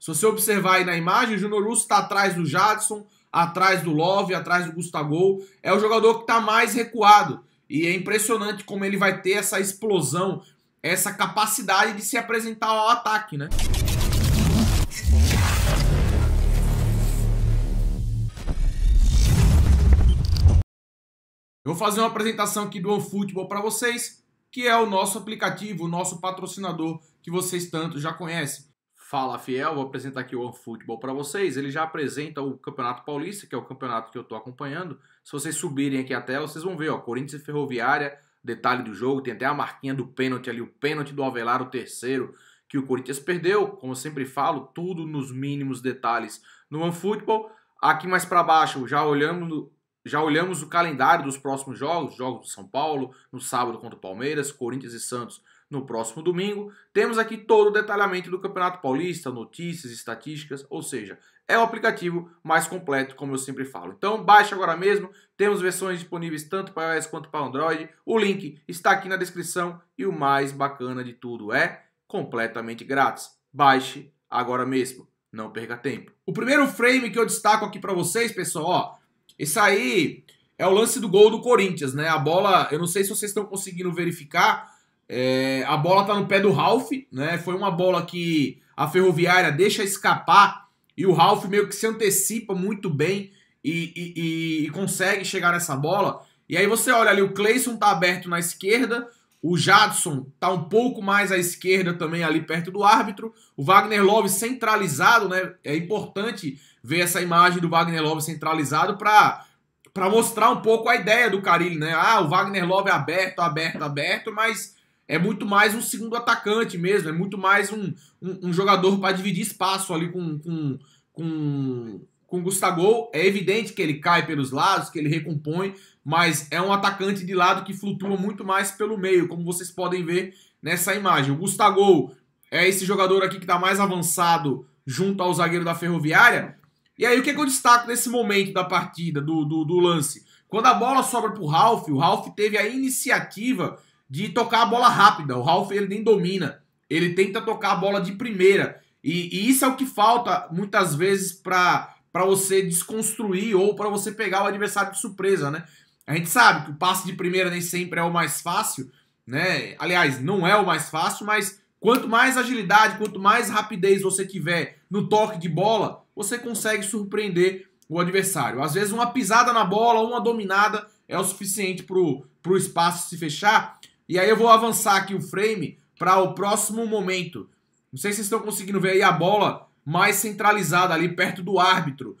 Se você observar aí na imagem, o Júnior Russo está atrás do Jadson, atrás do Love, atrás do Gustavo. É o jogador que está mais recuado. E é impressionante como ele vai ter essa explosão, essa capacidade de se apresentar ao ataque, né? Eu vou fazer uma apresentação aqui do OneFootball para vocês, que é o nosso aplicativo, o nosso patrocinador que vocês tanto já conhecem fala fiel, vou apresentar aqui o OneFootball para vocês. Ele já apresenta o Campeonato Paulista, que é o campeonato que eu estou acompanhando. Se vocês subirem aqui a tela, vocês vão ver, ó, Corinthians e Ferroviária, detalhe do jogo, tem até a marquinha do pênalti ali, o pênalti do Avelar, o terceiro, que o Corinthians perdeu. Como eu sempre falo, tudo nos mínimos detalhes no OneFootball. Aqui mais para baixo, já olhamos, já olhamos o calendário dos próximos jogos, jogos do São Paulo, no sábado contra o Palmeiras, Corinthians e Santos no próximo domingo, temos aqui todo o detalhamento do Campeonato Paulista, notícias, estatísticas, ou seja, é o aplicativo mais completo, como eu sempre falo. Então, baixe agora mesmo, temos versões disponíveis tanto para iOS quanto para Android. O link está aqui na descrição e o mais bacana de tudo é completamente grátis. Baixe agora mesmo, não perca tempo. O primeiro frame que eu destaco aqui para vocês, pessoal, ó, isso aí é o lance do gol do Corinthians, né? A bola, eu não sei se vocês estão conseguindo verificar, é, a bola tá no pé do Ralph, né? Foi uma bola que a Ferroviária deixa escapar e o Ralph meio que se antecipa muito bem e, e, e consegue chegar nessa bola. E aí você olha ali, o Cleison tá aberto na esquerda, o Jadson tá um pouco mais à esquerda também ali perto do árbitro. O Wagner Love centralizado, né? É importante ver essa imagem do Wagner Love centralizado para para mostrar um pouco a ideia do Carille, né? Ah, o Wagner Love é aberto, aberto, aberto, mas é muito mais um segundo atacante mesmo, é muito mais um, um, um jogador para dividir espaço ali com, com, com, com o Gustavo. É evidente que ele cai pelos lados, que ele recompõe, mas é um atacante de lado que flutua muito mais pelo meio, como vocês podem ver nessa imagem. O Gustavo é esse jogador aqui que está mais avançado junto ao zagueiro da Ferroviária. E aí, o que, é que eu destaco nesse momento da partida, do, do, do lance? Quando a bola sobra para o Ralf, o Ralf teve a iniciativa de tocar a bola rápida. O Ralf ele nem domina, ele tenta tocar a bola de primeira. E, e isso é o que falta muitas vezes para você desconstruir ou para você pegar o adversário de surpresa, né? A gente sabe que o passe de primeira nem sempre é o mais fácil, né? Aliás, não é o mais fácil, mas quanto mais agilidade, quanto mais rapidez você tiver no toque de bola, você consegue surpreender o adversário. Às vezes uma pisada na bola, uma dominada é o suficiente para o espaço se fechar e aí eu vou avançar aqui o frame para o próximo momento. Não sei se vocês estão conseguindo ver aí a bola mais centralizada ali perto do árbitro,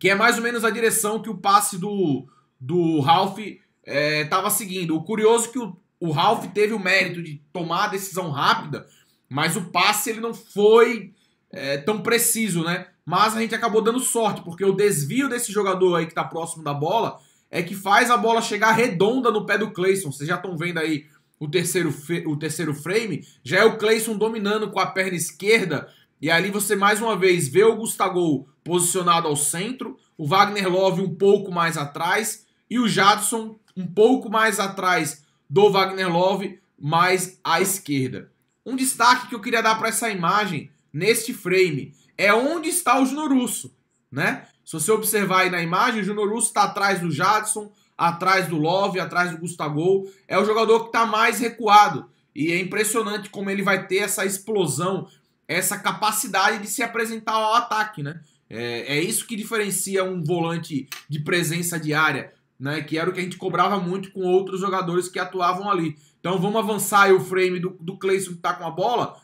que é mais ou menos a direção que o passe do, do Ralph estava é, seguindo. O curioso é que o, o Ralph teve o mérito de tomar a decisão rápida, mas o passe ele não foi é, tão preciso, né? Mas a gente acabou dando sorte, porque o desvio desse jogador aí que está próximo da bola é que faz a bola chegar redonda no pé do Clayson. Vocês já estão vendo aí o terceiro, o terceiro frame. Já é o Clayson dominando com a perna esquerda. E ali você mais uma vez vê o Gustavo posicionado ao centro, o Wagner Love um pouco mais atrás e o Jadson um pouco mais atrás do Wagner Love, mais à esquerda. Um destaque que eu queria dar para essa imagem neste frame é onde está o Júnior Russo, né? Se você observar aí na imagem, o Júnior Russo está atrás do Jadson, atrás do Love, atrás do Gustavo. É o jogador que está mais recuado. E é impressionante como ele vai ter essa explosão, essa capacidade de se apresentar ao ataque, né? É, é isso que diferencia um volante de presença diária, né? Que era o que a gente cobrava muito com outros jogadores que atuavam ali. Então vamos avançar aí o frame do, do Cleison que está com a bola.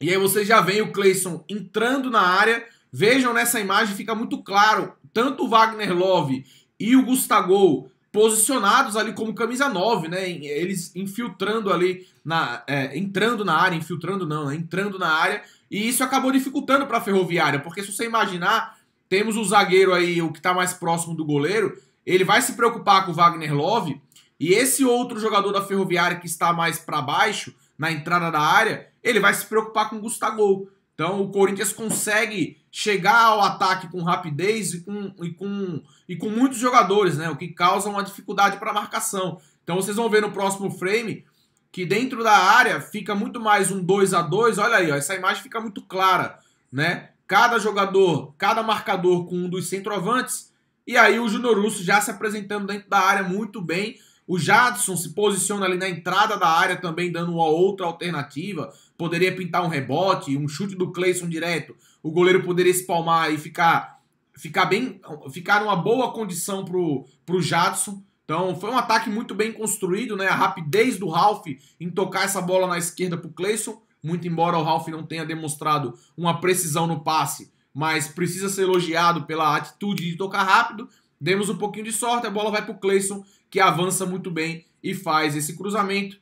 E aí você já vem o Cleison entrando na área Vejam nessa imagem, fica muito claro, tanto o Wagner Love e o Gustavo posicionados ali como camisa 9, né? Eles infiltrando ali, na, é, entrando na área, infiltrando não, né? entrando na área. E isso acabou dificultando para a Ferroviária, porque se você imaginar, temos o zagueiro aí, o que está mais próximo do goleiro, ele vai se preocupar com o Wagner Love, e esse outro jogador da Ferroviária que está mais para baixo, na entrada da área, ele vai se preocupar com o Gustavo. Então o Corinthians consegue chegar ao ataque com rapidez e com, e com, e com muitos jogadores, né? O que causa uma dificuldade para a marcação. Então vocês vão ver no próximo frame que dentro da área fica muito mais um 2 a 2 Olha aí, ó, essa imagem fica muito clara, né? Cada jogador, cada marcador com um dos centroavantes. E aí o Júnior Russo já se apresentando dentro da área muito bem. O Jadson se posiciona ali na entrada da área também, dando uma outra alternativa poderia pintar um rebote, um chute do Cleison direto, o goleiro poderia espalmar e ficar ficar bem, ficar numa boa condição pro pro Jadson. Então, foi um ataque muito bem construído, né? A rapidez do Ralph em tocar essa bola na esquerda pro Cleison, muito embora o Ralph não tenha demonstrado uma precisão no passe, mas precisa ser elogiado pela atitude de tocar rápido. Demos um pouquinho de sorte, a bola vai pro Cleison, que avança muito bem e faz esse cruzamento.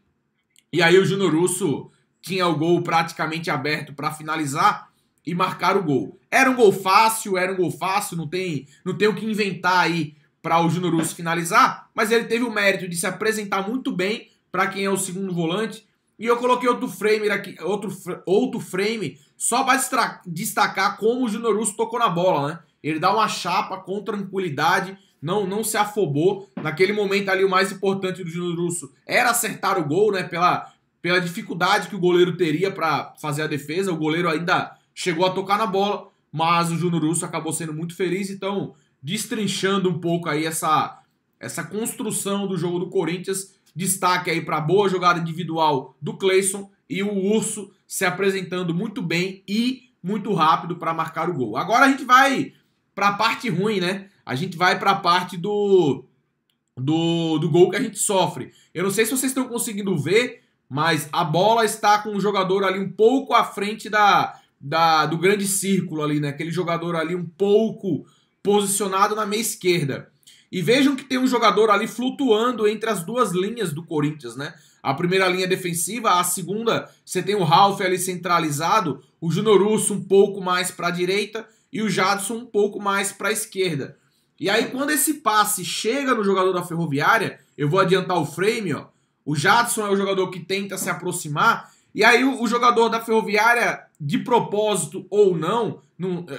E aí o Júnior Russo tinha o gol praticamente aberto para finalizar e marcar o gol. Era um gol fácil, era um gol fácil, não tem, não tem o que inventar aí para o Júnior Russo finalizar, mas ele teve o mérito de se apresentar muito bem para quem é o segundo volante. E eu coloquei outro frame aqui, outro, outro frame só para destacar como o Júnior Russo tocou na bola, né? Ele dá uma chapa com tranquilidade, não não se afobou. Naquele momento ali o mais importante do Júnior Russo era acertar o gol, né, pela pela dificuldade que o goleiro teria para fazer a defesa. O goleiro ainda chegou a tocar na bola, mas o Júnior Russo acabou sendo muito feliz, então destrinchando um pouco aí essa, essa construção do jogo do Corinthians. Destaque aí para a boa jogada individual do Cleison e o Urso se apresentando muito bem e muito rápido para marcar o gol. Agora a gente vai para a parte ruim, né? A gente vai para a parte do, do do gol que a gente sofre. Eu não sei se vocês estão conseguindo ver, mas a bola está com o jogador ali um pouco à frente da, da do grande círculo ali, né? Aquele jogador ali um pouco posicionado na meia esquerda. E vejam que tem um jogador ali flutuando entre as duas linhas do Corinthians, né? A primeira linha defensiva, a segunda, você tem o Ralf ali centralizado, o Júnior Russo um pouco mais para a direita e o Jadson um pouco mais para a esquerda. E aí quando esse passe chega no jogador da Ferroviária, eu vou adiantar o frame, ó, o Jadson é o jogador que tenta se aproximar. E aí o, o jogador da Ferroviária, de propósito ou não,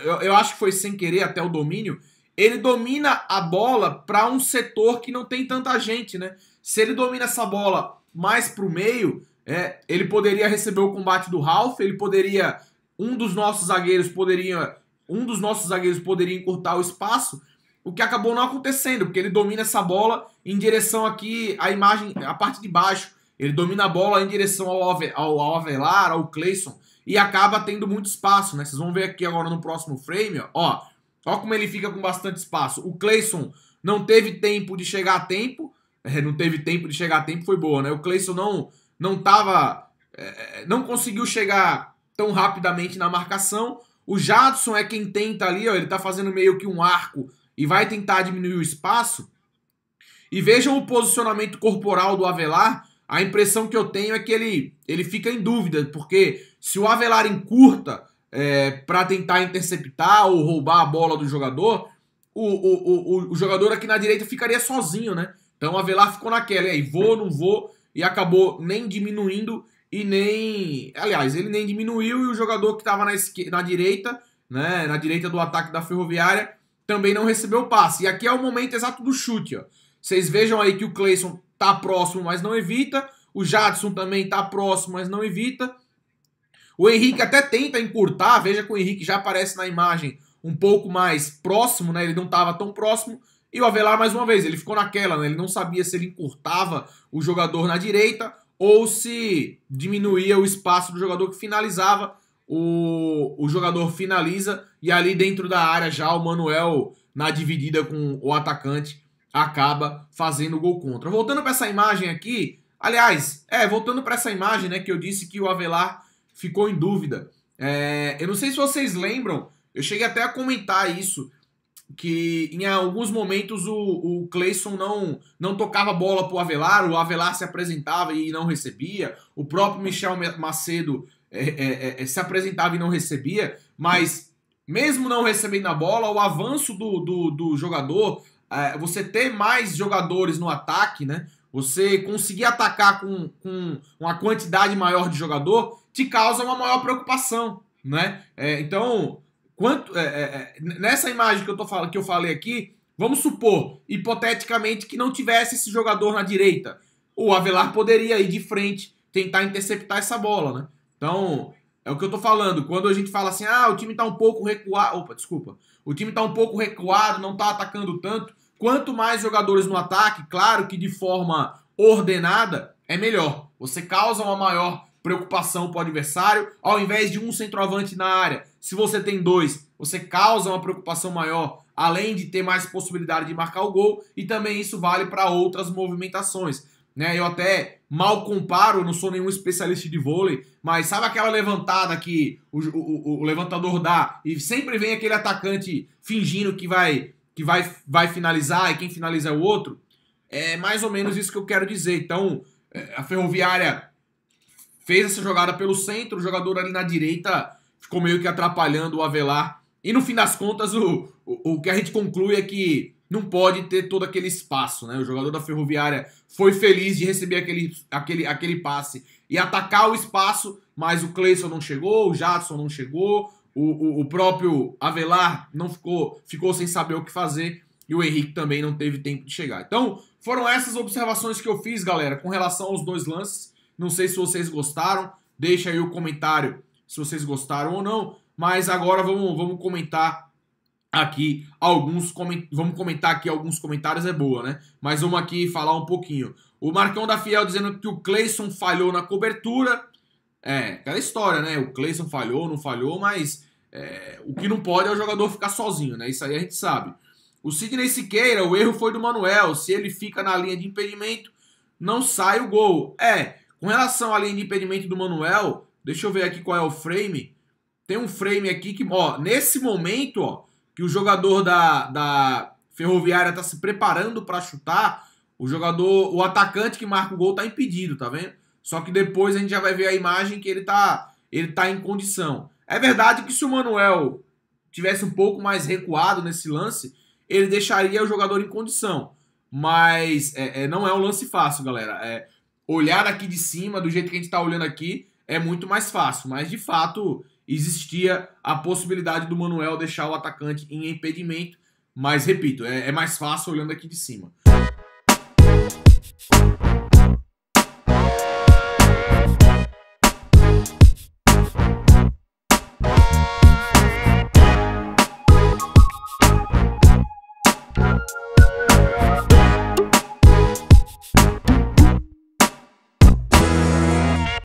eu, eu, acho que foi sem querer até o domínio, ele domina a bola para um setor que não tem tanta gente, né? Se ele domina essa bola mais para o meio, é, ele poderia receber o combate do Ralph, ele poderia um dos nossos zagueiros poderia um dos nossos zagueiros poderia encurtar o espaço o que acabou não acontecendo, porque ele domina essa bola em direção aqui à imagem, a parte de baixo. Ele domina a bola em direção ao, ao, ao Avelar, ao Cleison, e acaba tendo muito espaço, né? Vocês vão ver aqui agora no próximo frame, ó. Ó como ele fica com bastante espaço. O Cleison não teve tempo de chegar a tempo. É, não teve tempo de chegar a tempo, foi boa, né? O Cleison não, não tava... É, é não conseguiu chegar tão rapidamente na marcação. O Jadson é quem tenta ali, ó. Ele tá fazendo meio que um arco e vai tentar diminuir o espaço. E vejam o posicionamento corporal do Avelar. A impressão que eu tenho é que ele, ele fica em dúvida, porque se o Avelar encurta é, para tentar interceptar ou roubar a bola do jogador, o, o, o, o jogador aqui na direita ficaria sozinho, né? Então o Avelar ficou naquela, e aí vou, não vou, e acabou nem diminuindo e nem. Aliás, ele nem diminuiu e o jogador que estava na, na direita, né? Na direita do ataque da Ferroviária, também não recebeu o passe. E aqui é o momento exato do chute, ó. Vocês vejam aí que o Cleison tá próximo, mas não evita. O Jadson também tá próximo, mas não evita. O Henrique até tenta encurtar, veja que o Henrique já aparece na imagem um pouco mais próximo, né? Ele não estava tão próximo. E o Avelar, mais uma vez, ele ficou naquela, né? Ele não sabia se ele encurtava o jogador na direita ou se diminuía o espaço do jogador que finalizava o, o jogador finaliza e ali dentro da área já o Manuel, na dividida com o atacante, acaba fazendo o gol contra. Voltando para essa imagem aqui, aliás, é, voltando para essa imagem, né, que eu disse que o Avelar ficou em dúvida. É, eu não sei se vocês lembram, eu cheguei até a comentar isso, que em alguns momentos o, o Cleison não, não tocava bola para o Avelar, o Avelar se apresentava e não recebia, o próprio Michel Macedo é é, é, é, se apresentava e não recebia, mas mesmo não recebendo a bola, o avanço do, do, do jogador, é, você ter mais jogadores no ataque, né? Você conseguir atacar com, com uma quantidade maior de jogador te causa uma maior preocupação, né? então, quanto nessa imagem que eu, tô, que eu falei aqui, Vamos supor, hipoteticamente, que não tivesse esse jogador na direita. O Avelar poderia ir de frente, tentar interceptar essa bola, né? Então, é o que eu tô falando. Quando a gente fala assim, ah, o time tá um pouco recuado. Opa, desculpa. O time tá um pouco recuado, não tá atacando tanto. Quanto mais jogadores no ataque, claro que de forma ordenada, é melhor. Você causa uma maior preocupação para o adversário, ao invés de um centroavante na área. Se você tem dois, você causa uma preocupação maior, além de ter mais possibilidade de marcar o gol, e também isso vale para outras movimentações né? Eu até mal comparo, não sou nenhum especialista de vôlei, mas sabe aquela levantada que o, o, o levantador dá e sempre vem aquele atacante fingindo que vai que vai, vai finalizar e quem finaliza é o outro? É mais ou menos isso que eu quero dizer. Então, é, a Ferroviária fez essa jogada pelo centro, o jogador ali na direita ficou meio que atrapalhando o Avelar. E no fim das contas, o, o, o que a gente conclui é que não pode ter todo aquele espaço, né? O jogador da Ferroviária foi feliz de receber aquele, aquele, aquele passe e atacar o espaço, mas o Cleison não chegou, o Jadson não chegou, o, o, o, próprio Avelar não ficou, ficou sem saber o que fazer e o Henrique também não teve tempo de chegar. Então, foram essas observações que eu fiz, galera, com relação aos dois lances. Não sei se vocês gostaram, deixa aí o comentário se vocês gostaram ou não, mas agora vamos, vamos comentar aqui alguns coment... vamos comentar aqui alguns comentários é boa, né? Mas vamos aqui falar um pouquinho. O Marcão da Fiel dizendo que o Cleison falhou na cobertura. É, aquela história, né? O Cleison falhou, não falhou, mas é, o que não pode é o jogador ficar sozinho, né? Isso aí a gente sabe. O Sidney Siqueira, o erro foi do Manuel. Se ele fica na linha de impedimento, não sai o gol. É, com relação à linha de impedimento do Manuel, deixa eu ver aqui qual é o frame. Tem um frame aqui que, ó, nesse momento, ó, que o jogador da, da Ferroviária está se preparando para chutar, o jogador, o atacante que marca o gol está impedido, tá vendo? Só que depois a gente já vai ver a imagem que ele tá, ele tá em condição. É verdade que se o Manuel tivesse um pouco mais recuado nesse lance, ele deixaria o jogador em condição. Mas é, é, não é um lance fácil, galera. É, olhar aqui de cima, do jeito que a gente está olhando aqui, é muito mais fácil. Mas de fato, existia a possibilidade do Manuel deixar o atacante em impedimento, mas repito, é, é mais fácil olhando aqui de cima.